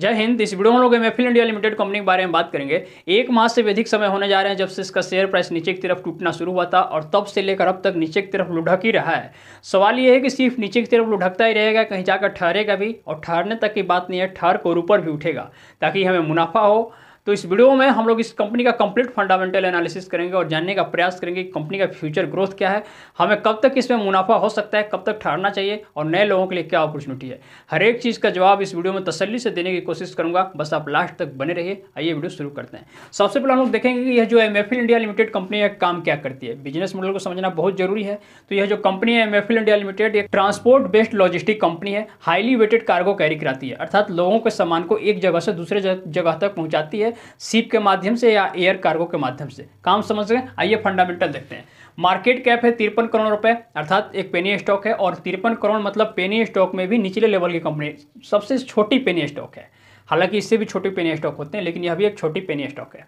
जय हिंद इस वीडियो में लोग एमएफिल इंडिया लिमिटेड कंपनी के बारे में बात करेंगे एक माह से भी अधिक समय होने जा रहे हैं जब से इसका शेयर प्राइस नीचे की तरफ टूटना शुरू हुआ था और तब से लेकर अब तक नीचे की तरफ लुढ़क ही रहा है सवाल यह है कि सिर्फ नीचे की तरफ लुढ़कता ही रहेगा कहीं जाकर ठहरेगा भी और ठहरने तक की बात नहीं है ठहर को ऊपर भी उठेगा ताकि हमें मुनाफा हो तो इस वीडियो में हम लोग इस कंपनी का कंप्लीट फंडामेंटल एनालिसिस करेंगे और जानने का प्रयास करेंगे कि कंपनी का फ्यूचर ग्रोथ क्या है हमें कब तक इसमें मुनाफा हो सकता है कब तक ठहरना चाहिए और नए लोगों के लिए क्या अपॉर्चुनिटी है हर एक चीज़ का जवाब इस वीडियो में तसली से देने की कोशिश करूंगा बस आप लास्ट तक बने रहिए आइए वीडियो शुरू करते हैं सबसे पहले हम लोग देखेंगे कि यह जो एम इंडिया लिमिटेड कंपनी है काम क्या करती है बिजनेस मॉडल को समझना बहुत जरूरी है तो यह जो कंपनी है एम इंडिया लिमिटेड एक ट्रांसपोर्ट बेस्ड लॉजिस्टिक कंपनी है हाईली वेटेड कार्गो कैरी कराती है अर्थात लोगों के सामान को एक जगह से दूसरे जगह तक पहुँचाती है सीप के माध्यम से या एयर कार्गो के माध्यम से काम समझ गए आइए फंडामेंटल देखते हैं मार्केट कैप है तिरपन करोड़ रुपए अर्थात एक पेनी स्टॉक है और तिरपन करोड़ मतलब पेनी स्टॉक में भी निचले लेवल की कंपनी सबसे छोटी पेनी स्टॉक है हालांकि इससे भी छोटी पेनी स्टॉक होते हैं लेकिन यह भी एक छोटी पेनी स्टॉक है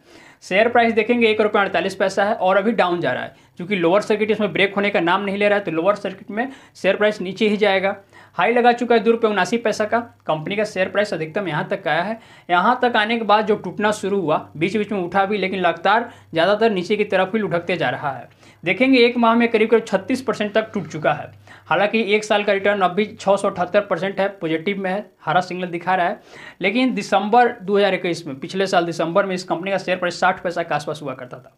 शेयर प्राइस देखेंगे एक रुपये अड़तालीस पैसा है और अभी डाउन जा रहा है क्योंकि लोअर सर्किट इसमें ब्रेक होने का नाम नहीं ले रहा है तो लोअर सर्किट में शेयर प्राइस नीचे ही जाएगा हाई लगा चुका है दो रुपये उनासी पैसा का कंपनी का शेयर प्राइस अधिकतम यहाँ तक आया है यहाँ तक आने के बाद जो टूटना शुरू हुआ बीच बीच में उठा भी लेकिन लगातार ज़्यादातर नीचे की तरफ ही लुढ़कते जा रहा है देखेंगे एक माह में करीब करीब छत्तीस परसेंट तक टूट चुका है हालांकि एक साल का रिटर्न अब भी छः परसेंट है पॉजिटिव में है हरा सिग्नल दिखा रहा है लेकिन दिसंबर 2021 में पिछले साल दिसंबर में इस कंपनी का शेयर प्राइस साठ पैसा के आसपास हुआ करता था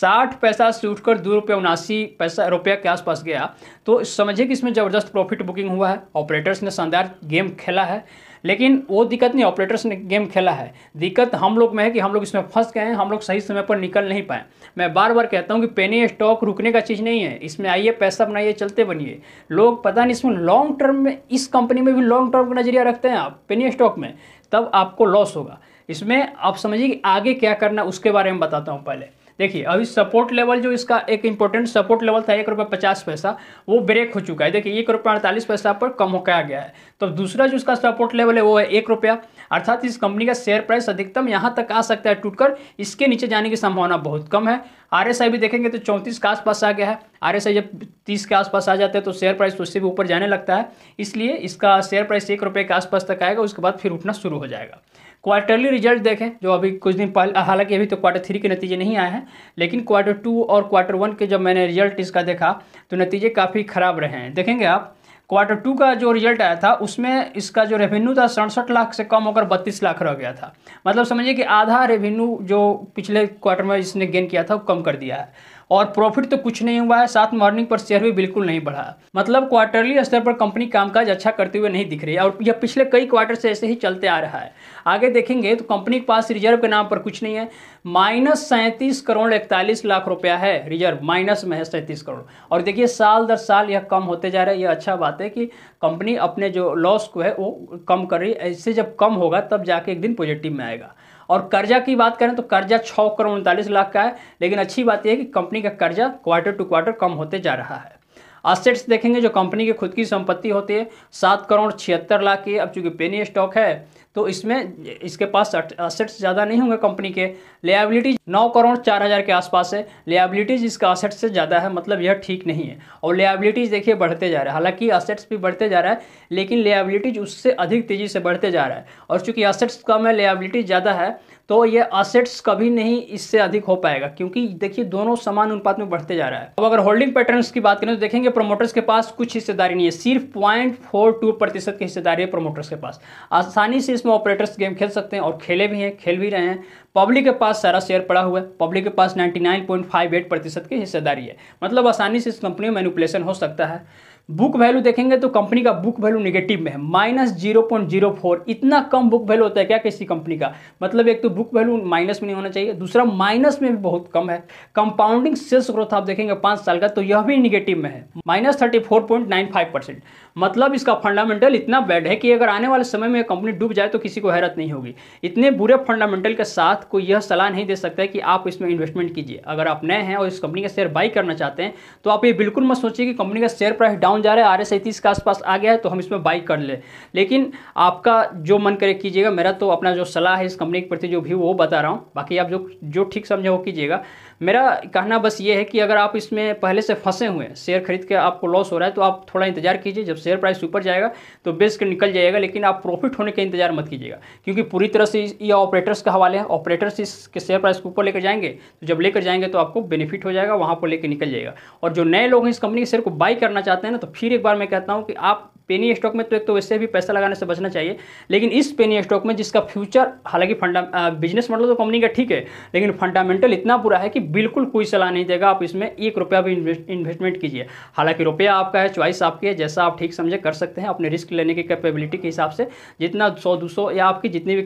साठ पैसा से उठकर दो रुपये उनासी पैसा रुपये के आसपास गया तो समझिए कि इसमें ज़बरदस्त प्रॉफिट बुकिंग हुआ है ऑपरेटर्स ने शानदार गेम खेला है लेकिन वो दिक्कत नहीं ऑपरेटर्स ने गेम खेला है दिक्कत हम लोग में है कि हम लोग इसमें फंस गए हैं हम लोग सही समय पर निकल नहीं पाए मैं बार बार कहता हूँ कि पेनी स्टॉक रुकने का चीज़ नहीं है इसमें आइए पैसा बनाइए चलते बनिए लोग पता नहीं इसमें लॉन्ग टर्म में इस कंपनी में भी लॉन्ग टर्म का नज़रिया रखते हैं आप पेनी स्टॉक में तब आपको लॉस होगा इसमें आप समझिए कि आगे क्या करना उसके बारे में बताता हूँ पहले देखिए अभी सपोर्ट लेवल जो इसका एक इंपॉर्टेंट सपोर्ट लेवल था एक रुपये पचास पैसा वो ब्रेक हो चुका है देखिए एक रुपये अड़तालीस पैसा पर कम होकर आ गया है तो दूसरा जो इसका सपोर्ट लेवल है वो है एक रुपया अर्थात इस कंपनी का शेयर प्राइस अधिकतम यहाँ तक आ सकता है टूटकर इसके नीचे जाने की संभावना बहुत कम है आर भी देखेंगे तो चौंतीस के आसपास आ गया है आर जब तीस के आसपास आ जाते हैं तो शेयर प्राइस उससे भी ऊपर जाने लगता है इसलिए इसका शेयर प्राइस एक के आसपास तक आएगा उसके बाद फिर उठना शुरू हो जाएगा क्वार्टरली रिजल्ट देखें जो अभी कुछ दिन पहले हालांकि अभी तो क्वार्टर थ्री के नतीजे नहीं आए हैं लेकिन क्वार्टर टू और क्वार्टर वन के जब मैंने रिजल्ट इसका देखा तो नतीजे काफ़ी ख़राब रहे हैं देखेंगे आप क्वार्टर टू का जो रिजल्ट आया था उसमें इसका जो रेवेन्यू था सड़सठ लाख से कम होकर बत्तीस लाख रह गया था मतलब समझिए कि आधा रेवेन्यू जो पिछले क्वार्टर में इसने गेन किया था वो कम कर दिया है और प्रॉफिट तो कुछ नहीं हुआ है साथ में अर्निंग पर शेयर भी बिल्कुल नहीं बढ़ा मतलब क्वार्टरली स्तर पर कंपनी कामकाज अच्छा करते हुए नहीं दिख रही है और यह पिछले कई क्वार्टर से ऐसे ही चलते आ रहा है आगे देखेंगे तो कंपनी के पास रिजर्व के नाम पर कुछ नहीं है माइनस सैंतीस करोड़ इकतालीस लाख रुपया है रिजर्व माइनस में है सैंतीस करोड़ और देखिए साल दर साल यह कम होते जा रहा है यह अच्छा बात है कि कंपनी अपने जो लॉस को है वो कम कर रही है ऐसे जब कम होगा तब जाके एक दिन पॉजिटिव में आएगा और कर्जा की बात करें तो कर्जा छः करोड़ उनतालीस लाख का है लेकिन अच्छी बात यह है कि कंपनी का कर्जा क्वार्टर टू क्वार्टर कम होते जा रहा है असेट्स देखेंगे जो कंपनी की खुद की संपत्ति होती है सात करोड़ छिहत्तर लाख की अब चूंकि पेनी स्टॉक है तो इसमें इसके पास असेट्स ज़्यादा नहीं होंगे कंपनी के लियाबिलिटीज नौ करोड़ चार हज़ार के आसपास है लेबिलिटीज इसका असेट्स से ज़्यादा है मतलब यह ठीक नहीं है और लेबिलिटीज देखिए बढ़ते जा रहा है हालांकि असेट्स भी बढ़ते जा रहा है लेकिन लेबिलिटीज उससे अधिक तेज़ी से बढ़ते जा रहा है और चूँकि असेट्स कम है लेबिलिटीज ज़्यादा है तो ये असेट्स कभी नहीं इससे अधिक हो पाएगा क्योंकि देखिए दोनों समान अनुपात में बढ़ते जा रहा है अब अगर होल्डिंग पैटर्न की बात करें तो देखेंगे प्रोमोटर्स के पास कुछ हिस्सेदारी नहीं है सिर्फ पॉइंट फोर टू प्रतिशत की हिस्सेदारी है प्रोमोटर्स के पास आसानी से इसमें ऑपरेटर्स गेम खेल सकते हैं और खेले भी हैं खेल भी रहे हैं पब्लिक के पास सारा शेयर पड़ा हुआ है पब्लिक के पास एट प्रतिशत की हिस्सेदारी है मतलब आसानी से इस कंपनी में मैनिपुलेशन हो सकता है बुक वैल्यू देखेंगे तो कंपनी का बुक वैल्यू निगेटिव में है minus zero point zero four इतना कम बुक वैल्यू होता है क्या किसी कंपनी का मतलब एक तो बुक वैल्यू माइनस में नहीं होना चाहिए दूसरा माइनस में भी बहुत कम है कंपाउंडिंग सेल्स ग्रोथ आप देखेंगे पांच साल का तो यह भी निगेटिव में है minus thirty four point nine five percent मतलब इसका फंडामेंटल इतना बैड है कि अगर आने वाले समय में कंपनी डूब जाए तो किसी को हैरत नहीं होगी इतने बुरे फंडामेंटल के साथ कोई यह सलाह नहीं दे सकता है कि आप इसमें इन्वेस्टमेंट कीजिए अगर आप नए हैं और इस कंपनी का शेयर बाई करना चाहते हैं तो आप ये बिल्कुल मत सोचिए कि कंपनी का शेयर प्राइस डाउन डाउन जा रहा है आर एस सैंतीस के आसपास आ गया है तो हम इसमें बाई कर ले। लेकिन आपका जो मन करे कीजिएगा मेरा तो अपना जो सलाह है इस कंपनी के प्रति जो भी वो बता रहा हूँ बाकी आप जो जो ठीक समझे वो कीजिएगा मेरा कहना बस ये है कि अगर आप इसमें पहले से फंसे हुए हैं शेयर खरीद के आपको लॉस हो रहा है तो आप थोड़ा इंतजार कीजिए जब शेयर प्राइस ऊपर जाएगा तो बेच कर निकल जाएगा लेकिन आप प्रॉफिट होने का इंतजार मत कीजिएगा क्योंकि पूरी तरह से ये ऑपरेटर्स का हवाले है ऑपरेटर्स इसके शेयर प्राइस को ऊपर लेकर जाएंगे तो जब लेकर जाएंगे तो आपको बेनिफिट हो जाएगा वहाँ पर लेकर निकल जाएगा और जो नए लोग हैं इस कंपनी के शेयर को बाई करना चाहते हैं तो फिर एक बार मैं कहता हूँ कि आप पेनी स्टॉक में तो एक तो वैसे भी पैसा लगाने से बचना चाहिए लेकिन इस पेनी स्टॉक में जिसका फ्यूचर हालांकि फंडा बिजनेस मॉडल तो कंपनी का ठीक है लेकिन फंडामेंटल इतना बुरा है कि बिल्कुल कोई सलाह नहीं देगा आप इसमें एक रुपया भी इन्वेस्टमेंट कीजिए हालांकि रुपया आपका है च्वाइस आपकी है जैसा आप ठीक समझे कर सकते हैं अपने रिस्क लेने की कैपेबिलिटी के हिसाब से जितना सौ दो या आपकी जितनी भी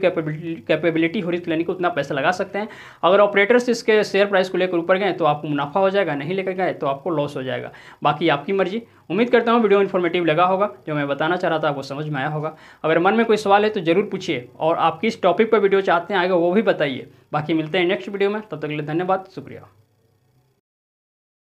कैपेबिलिटी हो रिस्क लेने की उतना पैसा लगा सकते हैं अगर ऑपरेटर्स इसके शेयर प्राइस को लेकर ऊपर गए तो आपको मुनाफा हो जाएगा नहीं लेकर गए तो आपको लॉस हो जाएगा बाकी आपकी मर्जी उम्मीद करता हूँ वीडियो इन्फॉर्मेटिव लगा होगा जो मैं बताना चाह रहा था आपको समझ में आया होगा अगर मन में कोई सवाल है तो ज़रूर पूछिए और आप किस टॉपिक पर वीडियो चाहते हैं आएगा वो भी बताइए बाकी मिलते हैं नेक्स्ट वीडियो में तब तक के लिए धन्यवाद शुक्रिया